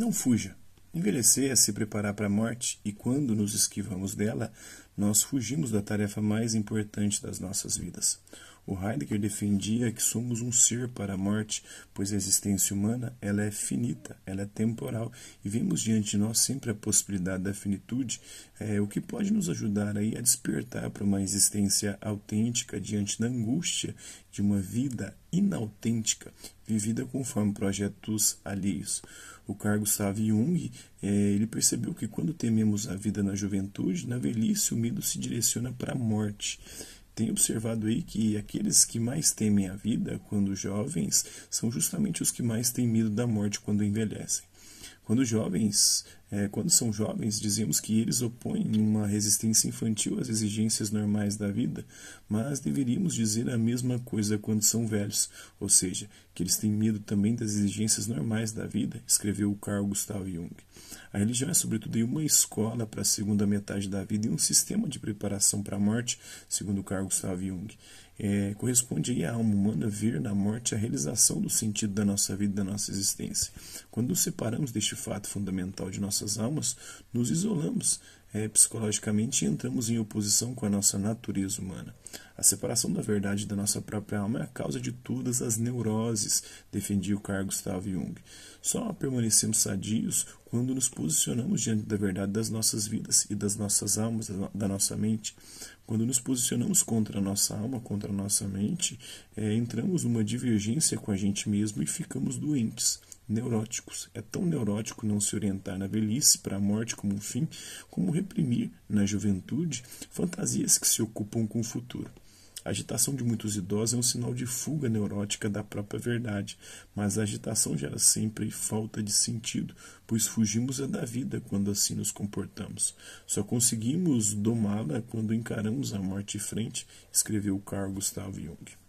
Não fuja. Envelhecer é se preparar para a morte, e quando nos esquivamos dela, nós fugimos da tarefa mais importante das nossas vidas. O Heidegger defendia que somos um ser para a morte, pois a existência humana ela é finita, ela é temporal, e vemos diante de nós sempre a possibilidade da finitude, é, o que pode nos ajudar aí a despertar para uma existência autêntica diante da angústia de uma vida inautêntica, vivida conforme projetos alheios. O Carl Gustav Jung é, ele percebeu que quando tememos a vida na juventude, na velhice o medo se direciona para a morte. Tem observado aí que aqueles que mais temem a vida quando jovens são justamente os que mais têm medo da morte quando envelhecem. Quando jovens, é, quando são jovens, dizemos que eles opõem uma resistência infantil às exigências normais da vida, mas deveríamos dizer a mesma coisa quando são velhos, ou seja, que eles têm medo também das exigências normais da vida, escreveu o Carl Gustav Jung. A religião é, sobretudo, uma escola para a segunda metade da vida e um sistema de preparação para a morte, segundo Carl Gustav Jung é, correspondia a alma humana vir na morte a realização do sentido da nossa vida, da nossa existência. Quando nos separamos deste fato fundamental de nossas almas, nos isolamos é, psicologicamente e entramos em oposição com a nossa natureza humana. A separação da verdade da nossa própria alma é a causa de todas as neuroses, defendia o Carl Gustav Jung. Só permanecemos sadios quando nos posicionamos diante da verdade das nossas vidas e das nossas almas, da nossa mente. Quando nos posicionamos contra a nossa alma, contra a nossa mente, é, entramos numa divergência com a gente mesmo e ficamos doentes neuróticos. É tão neurótico não se orientar na velhice para a morte como um fim, como reprimir, na juventude, fantasias que se ocupam com o futuro. A agitação de muitos idosos é um sinal de fuga neurótica da própria verdade, mas a agitação gera sempre falta de sentido, pois fugimos é da vida quando assim nos comportamos. Só conseguimos domá-la quando encaramos a morte de frente, escreveu Carl Gustav Jung.